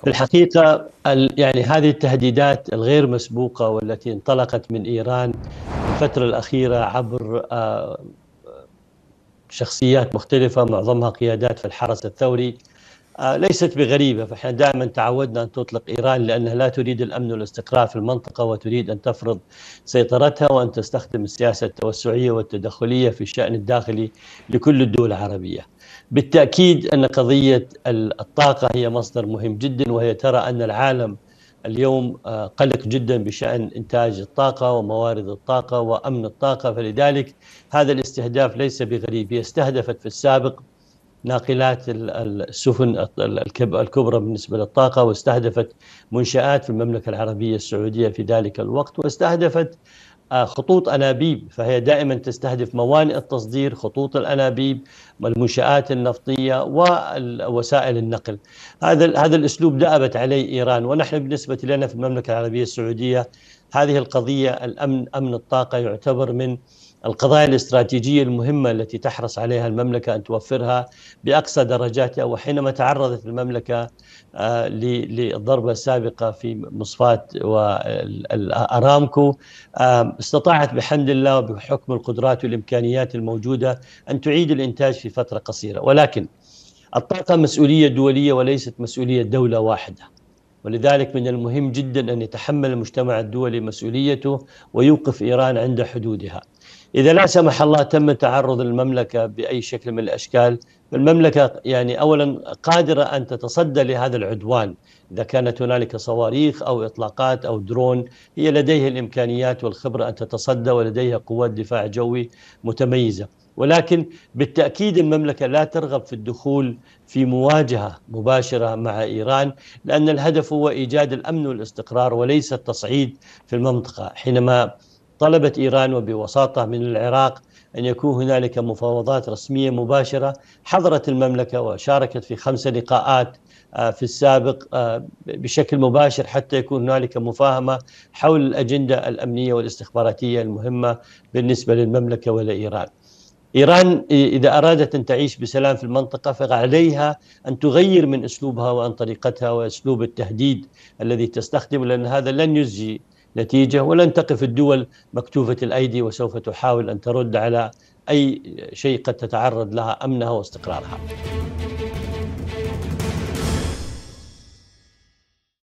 في الحقيقة يعني هذه التهديدات الغير مسبوقة والتي انطلقت من إيران الفترة الأخيرة عبر آه، شخصيات مختلفة معظمها قيادات في الحرس الثوري آه، ليست بغريبة فإحنا دائما تعودنا أن تطلق إيران لأنها لا تريد الأمن والاستقرار في المنطقة وتريد أن تفرض سيطرتها وأن تستخدم السياسة التوسعية والتدخلية في الشأن الداخلي لكل الدول العربية بالتأكيد أن قضية الطاقة هي مصدر مهم جدا وهي ترى أن العالم اليوم آه، قلق جدا بشأن إنتاج الطاقة وموارد الطاقة وأمن الطاقة فلذلك هذا الاستهداف ليس بغريب هي استهدفت في السابق ناقلات السفن الكبرى بالنسبة للطاقة واستهدفت منشآت في المملكة العربية السعودية في ذلك الوقت واستهدفت آه، خطوط أنابيب فهي دائما تستهدف موانئ التصدير خطوط الأنابيب والمنشآت النفطية ووسائل النقل هذا هذا الأسلوب دأبت عليه إيران ونحن بالنسبة لنا في المملكة العربية السعودية هذه القضية الأمن أمن الطاقة يعتبر من القضايا الاستراتيجية المهمة التي تحرص عليها المملكة أن توفرها بأقصى درجاتها وحينما تعرضت المملكة آه، للضربة السابقة في مصفاة والأرامكو آه، استطاعت بحمد الله وبحكم القدرات والإمكانيات الموجودة أن تعيد الإنتاج في فترة قصيرة ولكن الطاقة مسؤولية دولية وليست مسؤولية دولة واحدة ولذلك من المهم جدا أن يتحمل المجتمع الدولي مسؤوليته ويوقف إيران عند حدودها إذا لا سمح الله تم تعرض المملكة بأي شكل من الأشكال فالمملكه يعني أولا قادرة أن تتصدى لهذا العدوان إذا كانت هنالك صواريخ أو إطلاقات أو درون هي لديها الإمكانيات والخبرة أن تتصدى ولديها قوات دفاع جوي متميزة ولكن بالتاكيد المملكه لا ترغب في الدخول في مواجهه مباشره مع ايران لان الهدف هو ايجاد الامن والاستقرار وليس التصعيد في المنطقه حينما طلبت ايران وبوساطه من العراق ان يكون هنالك مفاوضات رسميه مباشره حضرت المملكه وشاركت في خمس لقاءات آه، في السابق آه، بشكل مباشر حتى يكون هنالك مفاهمه حول الاجنده الامنيه والاستخباراتيه المهمه بالنسبه للمملكه ولايران. إيران إذا أرادت أن تعيش بسلام في المنطقة فعليها أن تغير من أسلوبها وأن طريقتها وأسلوب التهديد الذي تستخدمه لأن هذا لن يجزي نتيجة ولن تقف الدول مكتوفة الأيدي وسوف تحاول أن ترد على أي شيء قد تتعرض لها أمنها واستقرارها